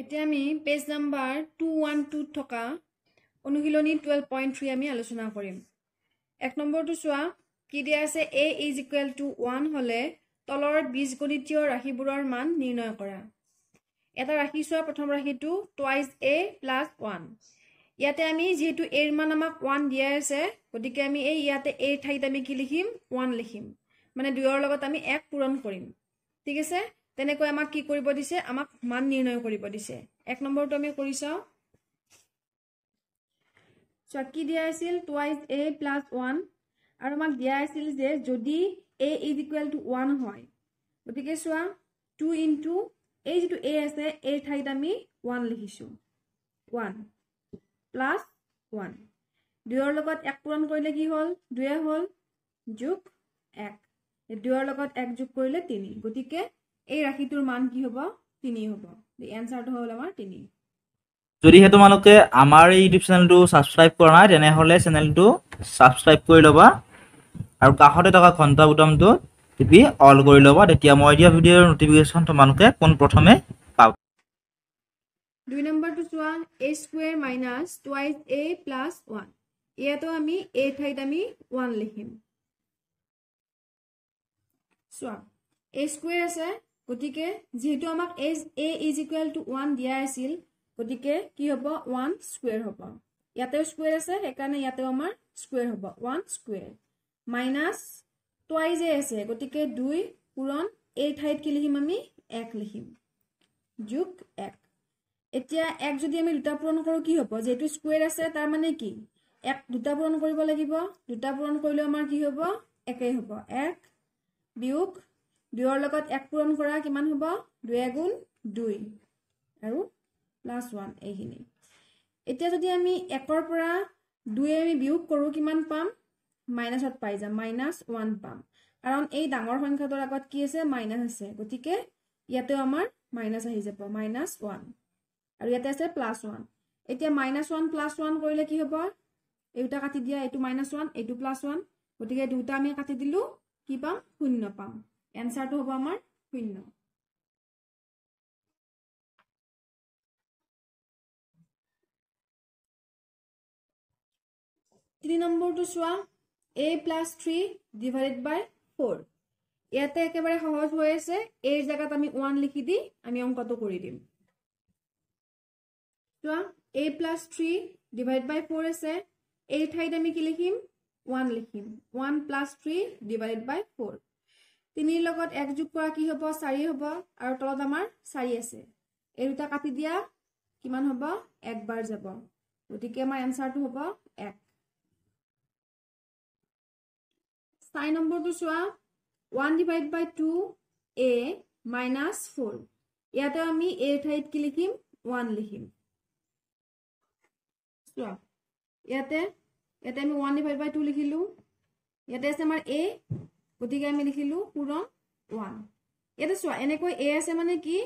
এতিয়া আমি page number two one টুত থকা অনুশীলনী টুৱেল্ভ পইণ্ট থ্ৰী আমি আলোচনা কৰিম এক নম্বৰটো চোৱা কি দিয়া আছে A is equal to one হ'লে তলৰ বীজগণিতীয় ৰাশিবোৰৰ মান নিৰ্ণয় কৰা এটা ৰাশি চোৱা প্ৰথম ৰাশিটো টুৱাইজ এ প্লাছ ওৱান ইয়াতে আমি যিহেতু এৰ মান আমাক ওৱান দিয়াই আছে গতিকে আমি এই ইয়াতে এৰ ঠাইত আমি কি লিখিম ওৱান লিখিম মানে দুয়ৰ লগত আমি এক পূৰণ কৰিম ঠিক আছে তেনেকৈ আমাক কি কৰিব দিছে আমাক মান নিৰ্ণয় কৰিব দিছে এক নম্বৰটো আমি কৰি চাওঁ চোৱা কি দিয়া আছিল টুৱাইজ এ প্লাছ ওৱান আৰু আমাক দিয়া আছিল যে যদি A is equal to one হয় গতিকে চোৱা টু ইনটু এই যিটো এ আছে এ ঠাইত আমি ওৱান লিখিছোঁ ওৱান প্লাছ ওৱান দুয়ৰ লগত এক পূৰণ কৰিলে কি হ'ল দুয়ে হ'ল যোগ এক দুয়ৰ লগত এক যোগ কৰিলে তিনি গতিকে এই ৰাশিটোৰ মান কি হ'ব তিনি হ'ব এনচাৰটো হ'ল আমাৰ তিনি যদিহে তোমালোকে আমাৰ ইউটিউব চেনেলটো ছাবস্ক্ৰাইব কৰা নাই তেনেহ'লে চেনেলটো ছাবস্ক্ৰাইব কৰি ল'বা আৰু কাষতে থকা ঘণ্টা বুটামটো টিপি অল কৰি ল'বা তেতিয়া মই দিয়া ভিডিঅ'ৰ ন'টিফিকেশ্যন তোমালোকে পোন প্ৰথমে পাব দুই নম্বৰটো চোৱা A square minus twice A plus one ইয়াতো আমি এ ঠাইত আমি ওৱান লিখিম চোৱা এ স্কুৱেৰ আছে গতিকে যিহেতু আমাক as A is equal to one দিয়া আছিল গতিকে কি হ'ব ওৱান স্কুৱেৰ হ'ব ইয়াতেও স্কুৱেৰ আছে সেইকাৰণে ইয়াতেও আমাৰ স্কুৱেৰ হ'ব ওৱান স্কুৱেৰ মাইনাছ টুৱাইজে আছে গতিকে দুই পূৰণ এই ঠাইত কি লিখিম আমি এক লিখিম যোগ এক এতিয়া এক যদি আমি দুটা পূৰণ কৰোঁ কি হ'ব যিহেতু স্কুৱেৰ আছে তাৰমানে কি এক দুটা পূৰণ কৰিব লাগিব দুটা পূৰণ কৰিলেও আমাৰ কি হ'ব একেই হ'ব এক বিয়োগ দুয়ৰ লগত এক পূৰণ কৰা কিমান হ'ব দুই এগুণ দুই আৰু প্লাছ ওৱান এইখিনি এতিয়া যদি আমি একৰ পৰা দুই আমি বিয়োগ কৰোঁ কিমান পাম মাইনাছত পাই যাম মাইনাছ ওৱান পাম কাৰণ এই ডাঙৰ সংখ্যাটোৰ আগত কি আছে মাইনাছ আছে গতিকে ইয়াতেও আমাৰ মাইনাছ আহি যাব মাইনাছ ওৱান আৰু ইয়াতে আছে প্লাছ ওৱান এতিয়া মাইনাছ ওৱান প্লাছ ওৱান কৰিলে কি হ'ব এইটা কাটি দিয়া এইটো মাইনাছ ওৱান এইটো প্লাছ ওৱান গতিকে দুটা আমি কাটি দিলোঁ কি পাম শূন্য পাম এনচাৰটো হ'ব আমাৰ শূন্য তিনি নম্বৰটো চোৱা A plus three divided by four ইয়াতে একেবাৰে সহজ হৈ আছে এৰ জেগাত আমি ওৱান লিখি দি আমি অংকটো কৰি দিম চোৱা A plus three divide by four আছে এই ঠাইত আমি কি লিখিম ওৱান লিখিম one plus three divided by four তিনিৰ লগত এক যোগ কৰা কি হ'ব চাৰি হ'ব আৰু তলত আমাৰ চাৰি আছে এই দুটা কাটি দিয়া কিমান হ'ব একবাৰ যাব গতিকে আমাৰ এনচাৰটো হ'ব এক চাই নম্বৰটো চোৱা one divide by two A minus four ইয়াতে আমি এ ঠাইত কি লিখিম ওৱান লিখিম চোৱা ইয়াতে ইয়াতে আমি ওৱান ডিভাইড বাই টু লিখিলোঁ ইয়াতে আছে আমাৰ এ গতিকে আমি লিখিলো পূৰণ ওৱান ইয়াতে চোৱা এনেকৈ এ আছে মানে কি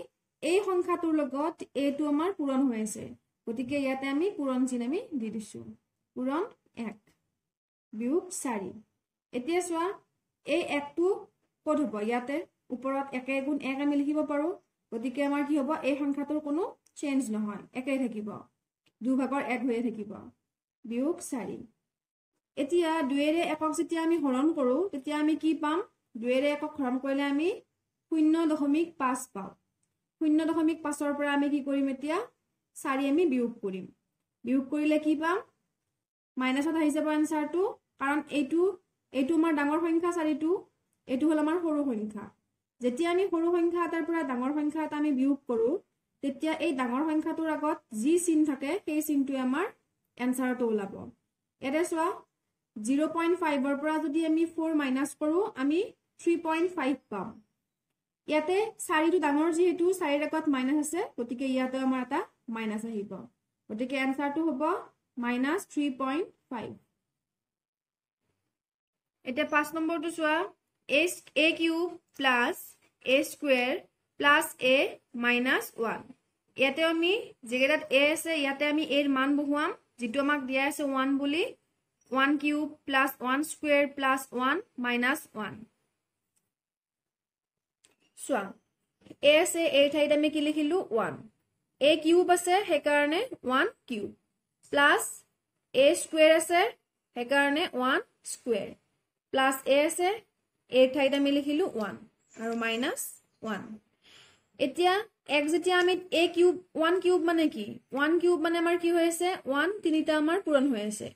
এই সংখ্যাটোৰ লগত এটো আমাৰ পূৰণ হৈ আছে গতিকে ইয়াতে আমি পূৰণ চিন আমি দি দিছো পূৰণ এক বিয়োগ চাৰি এতিয়া চোৱা এই একটো ক'ত হ'ব ইয়াতে ওপৰত একে গুণ এক আমি লিখিব পাৰোঁ গতিকে আমাৰ কি হ'ব এই সংখ্যাটোৰ কোনো চেঞ্জ নহয় একেই থাকিব দুভাগৰ এক হৈয়ে থাকিব বিয়োগ চাৰি এতিয়া দুয়েৰে একক যেতিয়া আমি হৰণ কৰোঁ তেতিয়া আমি কি পাম দুয়েৰে একক হৰণ কৰিলে আমি শূন্য দশমিক পাঁচ পাওঁ শূন্য দশমিক পাঁচৰ পৰা আমি কি কৰিম এতিয়া চাৰি আমি বিয়োগ কৰিম বিয়োগ কৰিলে কি পাম মাইনাছত আহি যাব এনচাৰটো কাৰণ এইটো এইটো আমাৰ ডাঙৰ সংখ্যা চাৰিটো এইটো হ'ল আমাৰ সৰু সংখ্যা যেতিয়া আমি সৰু সংখ্যা এটাৰ পৰা ডাঙৰ সংখ্যা এটা আমি বিয়োগ কৰোঁ তেতিয়া এই ডাঙৰ সংখ্যাটোৰ আগত যি চিন থাকে সেই চিনটোৱে আমাৰ এনচাৰটো ওলাব ইয়াতে চোৱা জিৰ' পইণ্ট ফাইভৰ পৰা যদি আমি ফ'ৰ মাইনাছ কৰোঁ আমি থ্ৰী পইণ্ট ফাইভ পাম ইয়াতে চাৰিটো ডাঙৰ যিহেতু চাৰিৰ একত মাইনাছ আছে গতিকে ইয়াতে আমাৰ এটা মাইনাছ আহিব গতিকে এনচাৰটো হ'ব মাইনাছ থ্ৰী পইণ্ট ফাইভ এতিয়া পাঁচ নম্বৰটো চোৱা A A cube plus A square plus A minus one ইয়াতে আমি যিকেইটাত এ আছে ইয়াতে আমি এৰ মান বহুৱাম যিটো আমাক দিয়া আছে ওৱান বুলি one cube plus one square plus one minus one চোৱা এ আছে এ ঠাইত আমি কি লিখিলোঁ ওৱান এ কিউব আছে সেইকাৰণে one cube plus A square আছে সেইকাৰণে ওৱান স্কুৱেৰ প্লাছ এ আছে এ ঠাইত আমি লিখিলোঁ ওৱান আৰু মাইনাছ ওৱান এতিয়া এক যেতিয়া আমি এ কিউব ওৱান কিউব মানে কি ওৱান কিউব মানে আমাৰ কি হৈ আছে ওৱান তিনিটা আমাৰ পূৰণ হৈ আছে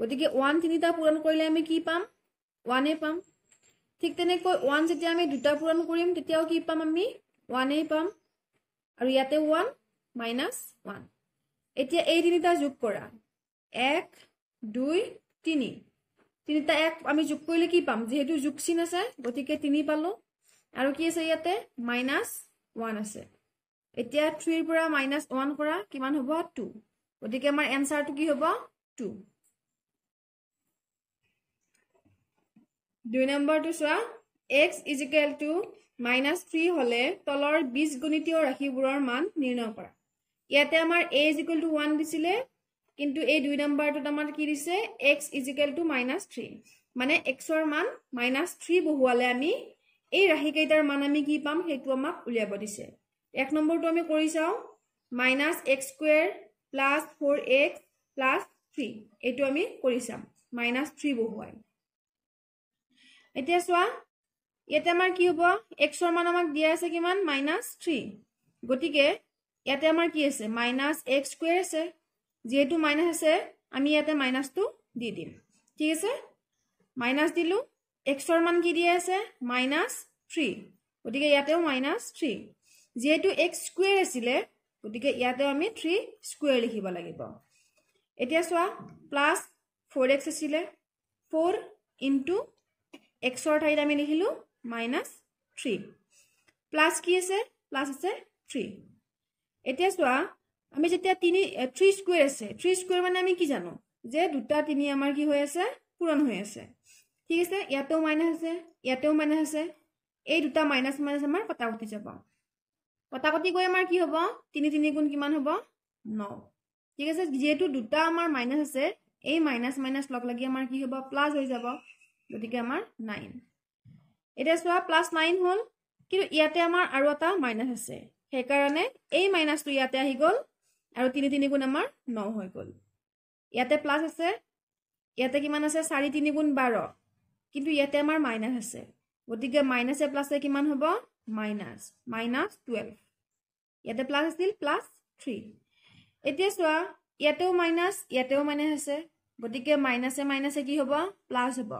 গতিকে ওৱান তিনিটা পূৰণ কৰিলে আমি কি পাম ওৱানেই পাম ঠিক তেনেকৈ ওৱান যেতিয়া আমি দুটা পূৰণ কৰিম তেতিয়াও কি পাম আমি ওৱানেই পাম আৰু ইয়াতে ওৱান মাইনাছ ওৱান এতিয়া এই তিনিটা যোগ কৰা এক দুই তিনি তিনিটা এক আমি যোগ কৰিলে কি পাম যিহেতু যোগ চিন আছে গতিকে তিনি পালোঁ আৰু কি আছে ইয়াতে মাইনাছ ওৱান আছে এতিয়া থ্ৰীৰ পৰা মাইনাছ ওৱান কৰা কিমান হ'ব টু গতিকে আমাৰ এনচাৰটো কি হ'ব টু দুই নম্বৰটো চোৱা X is equal to minus three হ'লে তলৰ বীজগণিতীয় ৰাশিবোৰৰ মান নিৰ্ণয় কৰা ইয়াতে আমাৰ এ ইজিকেল টু ওৱান দিছিলে কিন্তু এই দুই নম্বৰটোত আমাৰ কি দিছে X is equal to minus three মানে এক্সৰ মান মাইনাছ থ্ৰী বহুৱালে আমি এই ৰাশিকেইটাৰ মান আমি কি পাম সেইটো আমাক উলিয়াব দিছে এক নম্বৰটো আমি কৰি চাওঁ minus X square plus four X plus three এইটো আমি কৰি চাম মাইনাছ থ্ৰী বহুৱাই এতিয়া চোৱা ইয়াতে আমাৰ কি হ'ব এক্সৰ মান আমাক দিয়া আছে কিমান মাইনাছ থ্ৰী গতিকে ইয়াতে আমাৰ কি আছে মাইনাছ এক্স স্কুৱেৰ আছে যিহেতু মাইনাছ আছে আমি ইয়াতে মাইনাছটো দি দিম ঠিক আছে মাইনাছ দিলোঁ এক্সৰ মান কি দিয়া আছে মাইনাছ থ্ৰী গতিকে ইয়াতেও মাইনাছ থ্ৰী যিহেতু এক্স স্কুৱেৰ আছিলে গতিকে ইয়াতেও আমি থ্ৰী স্কুৱেৰ লিখিব লাগিব এতিয়া চোৱা প্লাছ ফ'ৰ এক্স আছিলে ফ'ৰ ইণ্টু এক্সৰ ঠাইত আমি লিখিলোঁ মাইনাছ থ্ৰী প্লাছ কি আছে প্লাছ আছে থ্ৰী এতিয়া চোৱা আমি যেতিয়া তিনি থ্ৰী স্কুৱেৰ আছে থ্ৰী স্কুৱেৰ মানে আমি কি জানো যে দুটা তিনি আমাৰ কি হৈ আছে পূৰণ হৈ আছে ঠিক আছে ইয়াতেও মাইনাছ আছে ইয়াতেও মাইনাছ আছে এই দুটা মাইনাছ মাইনাছ আমাৰ কটাকটি যাব কটাকটি গৈ আমাৰ কি হ'ব তিনি তিনি গুণ কিমান হ'ব ন ঠিক আছে যিহেতু দুটা আমাৰ মাইনাছ আছে এই মাইনাছ মাইনাছ লগ লাগি আমাৰ কি হ'ব প্লাছ হৈ যাব গতিকে আমাৰ নাইন এতিয়া চোৱা প্লাছ নাইন হ'ল কিন্তু ইয়াতে আমাৰ আৰু এটা মাইনাছ আছে সেইকাৰণে এই মাইনাছটো ইয়াতে আহি গ'ল আৰু তিনি তিনি গুণ আমাৰ ন হৈ গ'ল ইয়াতে প্লাছ আছে ইয়াতে কিমান আছে চাৰি তিনি গুণ বাৰ কিন্তু ইয়াতে আমাৰ মাইনাছ আছে গতিকে মাইনাছে প্লাছে কিমান হ'ব মাইনাছ মাইনাছ টুৱেল্ভ ইয়াতে প্লাছ আছিল প্লাছ থ্ৰী এতিয়া চোৱা ইয়াতেও মাইনাছ ইয়াতেও মাইনাছ আছে গতিকে মাইনাছে মাইনাছে কি হ'ব প্লাছ হ'ব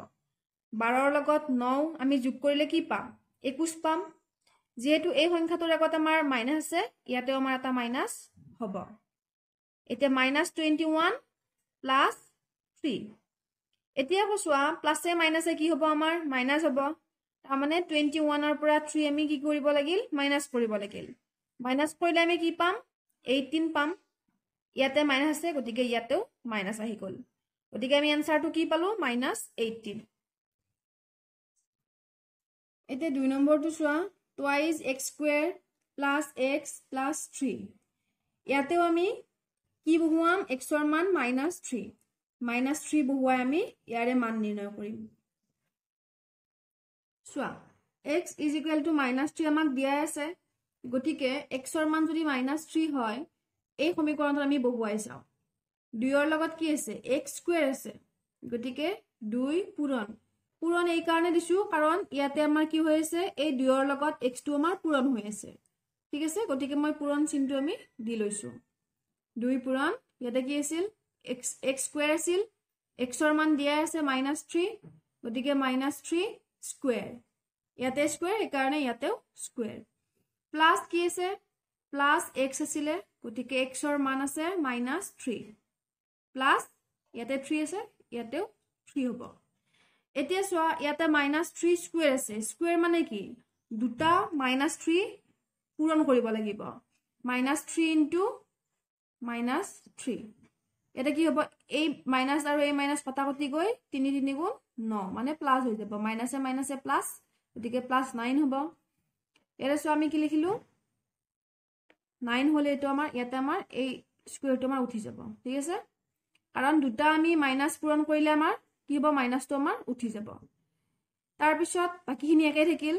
বাৰৰ লগত ন আমি যোগ কৰিলে কি পাম একুশ পাম যিহেতু এই সংখ্যাটোৰ আগত আমাৰ মাইনাছ আছে ইয়াতেও আমাৰ এটা মাইনাছ হ'ব এতিয়া minus twenty one plus three এতিয়া কৈছোৱা প্লাছে মাইনাছে কি হ'ব আমাৰ মাইনাছ হ'ব তাৰমানে টুৱেণ্টি ওৱানৰ পৰা থ্ৰী আমি কি কৰিব লাগিল মাইনাছ কৰিব লাগিল মাইনাছ কৰিলে আমি কি পাম এইটিন পাম ইয়াতে মাইনাছ আছে গতিকে ইয়াতেও মাইনাছ আহি গ'ল গতিকে আমি এনচাৰটো কি পালোঁ মাইনাছ এইটিন এতিয়া দুই নম্বৰটো চোৱা twice X square plus X plus three ইয়াতেও আমি কি বহুৱাম এক্সৰ মান মাইনাছ থ্ৰী মাইনাছ থ্ৰী বহুৱাই আমি ইয়াৰে মান নিৰ্ণয় কৰিম চোৱা X is equal to minus three আমাক দিয়াই আছে গতিকে এক্সৰ মান যদি মাইনাছ থ্ৰী হয় এই সমীকৰণটো আমি বহুৱাই চাওঁ দুয়ৰ লগত কি আছে এক্স স্কুৱেৰ আছে গতিকে দুই পূৰণ পূৰণ এইকাৰণে দিছো কাৰণ ইয়াতে আমাৰ কি হৈ আছে এই দুয়ৰ লগত এক্স টো আমাৰ পূৰণ হৈ আছে ঠিক আছে গতিকে মই পূৰণ চিনটো আমি দি লৈছো দুই পূৰণ ইয়াতে কি আছিল এক্স এক্স স্কুৱেৰ আছিল এক্সৰ মান দিয়াই আছে মাইনাছ থ্ৰী গতিকে মাইনাছ থ্ৰী স্কুৱেৰ ইয়াতে স্কুৱেৰ সেইকাৰণে ইয়াতেও স্কুৱেৰ প্লাছ কি আছে প্লাছ এক্স আছিলে গতিকে এক্সৰ মান আছে মাইনাছ থ্ৰী প্লাছ ইয়াতে থ্ৰী আছে ইয়াতেও থ্ৰী হ'ব এতিয়া চোৱা ইয়াতে মাইনাছ থ্ৰী স্কুৱেৰ আছে স্কুৱেৰ মানে কি দুটা মাইনাছ থ্ৰী পূৰণ কৰিব লাগিব minus three into minus three ইয়াতে কি হ'ব এই মাইনাছ আৰু এই মাইনাছ কটা কটি গৈ তিনি তিনি গুণ ন মানে প্লাছ হৈ যাব মাইনাছে মাইনাছে প্লাছ গতিকে প্লাছ নাইন হ'ব ইয়াতে চোৱা আমি কি লিখিলোঁ নাইন হ'লে এইটো আমাৰ ইয়াতে আমাৰ এই স্কুৱেৰটো আমাৰ উঠি যাব ঠিক আছে কাৰণ দুটা আমি মাইনাছ পূৰণ কৰিলে আমাৰ কি হ'ব মাইনাছটো আমাৰ উঠি যাব তাৰপিছত বাকীখিনি একেই থাকিল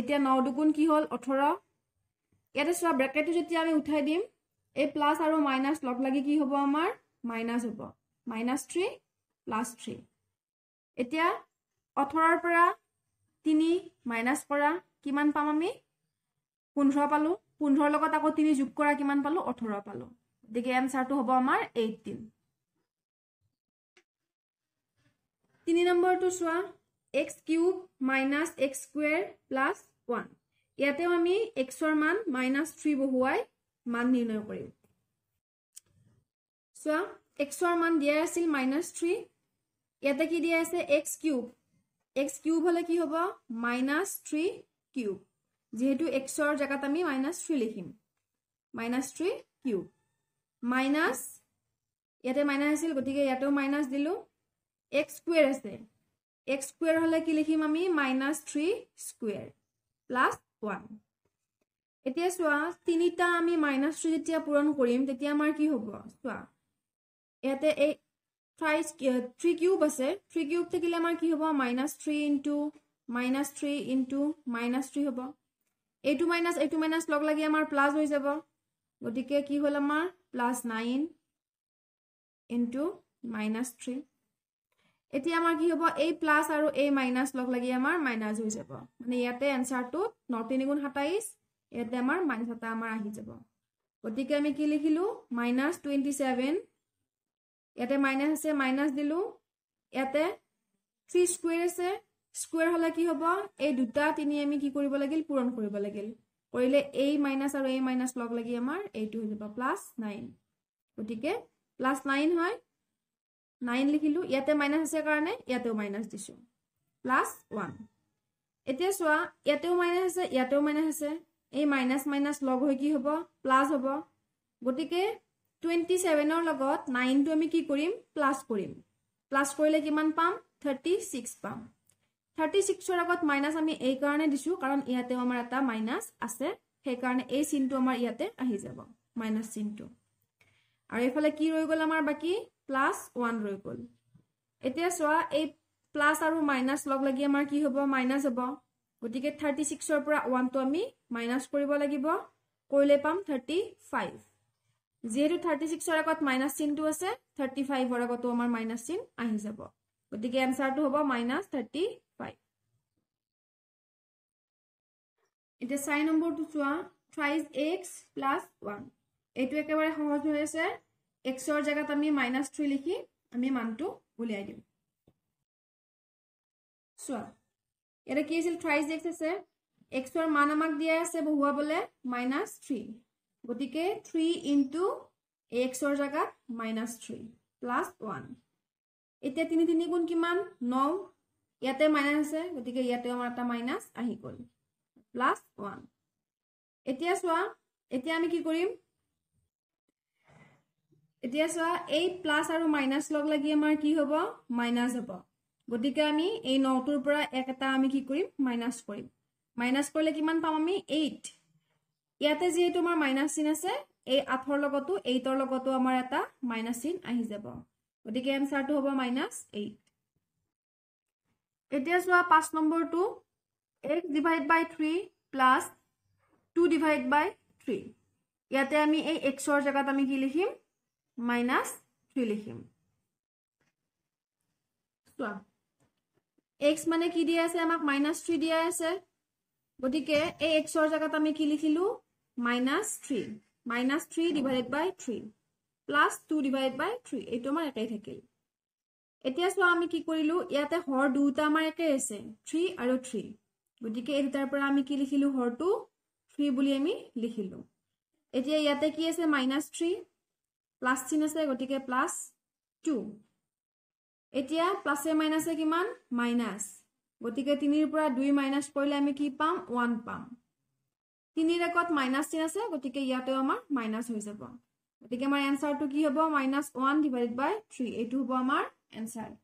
এতিয়া ন দুগুণ কি হ'ল ওঠৰ ইয়াতে চোৱা ব্ৰেকেটটো যেতিয়া আমি উঠাই দিম এই প্লাছ আৰু মাইনাছ লগ লাগি কি হ'ব আমাৰ মাইনাছ হ'ব মাইনাছ থ্ৰী প্লাছ থ্ৰী এতিয়া ওঠৰৰ পৰা তিনি মাইনাছ কৰা কিমান পাম আমি পোন্ধৰ পালোঁ পোন্ধৰৰ লগত আকৌ তিনি যোগ কৰা কিমান পালোঁ ওঠৰ পালোঁ গতিকে এনচাৰটো হ'ব আমাৰ এইটিন তিনি নম্বৰটো চোৱা X cube minus X square plus one ইয়াতেও আমি এক্সৰ মান মাইনাছ থ্ৰী বহুৱাই মান নিৰ্ণয় কৰিম চোৱা এক্সৰ মান দিয়াই আছিল মাইনাছ থ্ৰী ইয়াতে কি দিয়া আছে এক্স কিউব এক্স কিউব হ'লে কি হ'ব মাইনাছ থ্ৰী কিউব যিহেতু এক্সৰ জেগাত আমি মাইনাছ থ্ৰী লিখিম মাইনাছ থ্ৰী কিউব মাইনাছ ইয়াতে মাইনাছ আছিল গতিকে ইয়াতেও মাইনাছ দিলোঁ এক্স স্কুৱেৰ আছে এক্স স্কুৱেৰ হ'লে কি লিখিম আমি minus three square plus one এতিয়া চোৱা তিনিটা আমি মাইনাছ থ্ৰী যেতিয়া পূৰণ কৰিম তেতিয়া আমাৰ কি হ'ব চোৱা ইয়াতে এই থ্ৰাই থ্ৰী কিউব আছে থ্ৰী কিউব থাকিলে আমাৰ কি হ'ব minus three into minus three into minus three হ'ব এইটো মাইনাছ এইটো মাইনাছ লগ লাগি আমাৰ প্লাছ হৈ যাব গতিকে কি হ'ল আমাৰ plus nine into minus three এতিয়া আমাৰ কি হ'ব এই প্লাছ আৰু এই মাইনাছ লগ লাগি আমাৰ মাইনাছ হৈ যাব মানে ইয়াতে এনচাৰটো ন তিনিগুণ সাতাইছ ইয়াতে আমাৰ মাইনাছ এটা আমাৰ আহি যাব গতিকে আমি কি লিখিলোঁ মাইনাছ টুৱেণ্টি ছেভেন ইয়াতে মাইনাছ আছে মাইনাছ দিলোঁ ইয়াতে থ্ৰী স্কুৱেৰ আছে স্কুৱেৰ হ'লে কি হ'ব এই দুটা তিনি আমি কি কৰিব লাগিল পূৰণ কৰিব লাগিল কৰিলে এই মাইনাছ আৰু এই মাইনাছ লগ লাগি আমাৰ এইটো হৈ যাব প্লাছ নাইন গতিকে প্লাছ নাইন হয় নাইন লিখিলো ইয়াতে মাইনাছ আছে কাৰণে ইয়াতেও মাইনাছ দিছো প্লাছ ওৱান এতিয়া চোৱা ইয়াতেও মাইনাছ আছে ইয়াতেও মাইনাছ আছে এই মাইনাছ মাইনাছ লগ হৈ কি হ'ব প্লাছ হ'ব গতিকে টুৱেণ্টি ছেভেনৰ লগত নাইনটো আমি কি কৰিম প্লাছ কৰিম প্লাছ কৰিলে কিমান পাম থাৰ্টি ছিক্স পাম থাৰ্টি ছিক্সৰ লগত মাইনাছ আমি এইকাৰণে দিছোঁ কাৰণ ইয়াতেও আমাৰ এটা মাইনাছ আছে সেইকাৰণে এই চিনটো আমাৰ ইয়াতে আহি যাব মাইনাছ চিনটো আৰু এইফালে কি ৰৈ গ'ল আমাৰ বাকী প্লাছ ওৱান ৰৈ গ'ল এতিয়া চোৱা এই প্লাছ আৰু মাইনাছ লগ লাগি আমাৰ কি হ'ব মাইনাছ হ'ব গতিকে থাৰ্টি ছিক্সৰ পৰা ওৱানটো আমি মাইনাছ কৰিব লাগিব কৰিলে পাম থাৰ্টি ফাইভ যিহেতু থাৰ্টি ছিক্সৰ আগত মাইনাছ চিনটো আছে থাৰ্টি ফাইভৰ আগতো আমাৰ মাইনাছ চিন আহি যাব গতিকে এনচাৰটো হ'ব মাইনাছ থাৰ্টি ফাইভ এতিয়া চাৰি নম্বৰটো চোৱা থ্ৰাইজ এইট প্লাছ ওৱান এইটো একেবাৰে সহজ হৈ আছে এক্সৰ জেগাত আমি মাইনাছ থ্ৰী লিখি আমি মানটো উলিয়াই দিম চোৱা ইয়াতে কি আছিল থ্ৰাইচ এক্স আছে এক্সৰ মান আমাক দিয়াই আছে বহুৱাবলে মাইনাছ থ্ৰী গতিকে থ্ৰী ইনটু এক্সৰ জেগাত মাইনাছ থ্ৰী প্লাছ ওৱান এতিয়া তিনি তিনি গুণ কিমান ন ইয়াতে মাইনাছ আছে গতিকে ইয়াতেও আমাৰ এটা মাইনাছ আহি গ'ল প্লাছ ওৱান এতিয়া চোৱা এতিয়া আমি কি কৰিম এতিয়া চোৱা এই প্লাছ আৰু মাইনাছ লগ লাগি আমাৰ কি হ'ব মাইনাছ হ'ব গতিকে আমি এই নটোৰ পৰা এক এটা আমি কি কৰিম মাইনাছ কৰিম মাইনাছ কৰিলে কিমান পাম আমি এইট ইয়াতে যিহেতু আমাৰ মাইনাছ চিন আছে এই আঠৰ লগতো এইটৰ লগতো আমাৰ এটা মাইনাছ চিন আহি যাব গতিকে এনচাৰটো হ'ব মাইনাছ এইট এতিয়া চোৱা পাঁচ নম্বৰটো eight divide by three plus two divide by three ইয়াতে আমি এই এক্সৰ জেগাত আমি কি লিখিম মাইনাছ থ্ৰী লিখিম চোৱা এক্স মানে কি দিয়া আছে আমাক মাইনাছ থ্ৰী দিয়া আছে গতিকে এই এক্সৰ জেগাত আমি কি লিখিলো minus three minus three divided by three plus two divided by three এইটো আমাৰ একেই থাকিল এতিয়া চোৱা আমি কি কৰিলো ইয়াতে হৰ দুটা আমাৰ একেই আছে থ্ৰী আৰু থ্ৰী গতিকে এই দুটাৰ পৰা আমি কি লিখিলো হৰটো থ্ৰী বুলি আমি লিখিলো এতিয়া ইয়াতে কি আছে মাইনাছ থ্ৰী প্লাস চিন আছে গতিকে প্লাস টু এতিয়া প্লাছে মাইনাছে কিমান মাইনাছ গতিকে তিনিৰ পৰা দুই মাইনাছ কৰিলে আমি কি পাম ওৱান পাম তিনিৰ একত মাইনাছ চিন আছে গতিকে ইয়াতেও আমাৰ মাইনাছ হৈ যাব গতিকে আমাৰ এনচাৰটো কি হ'ব minus one divided by three এইটো হ'ব আমাৰ এনচাৰ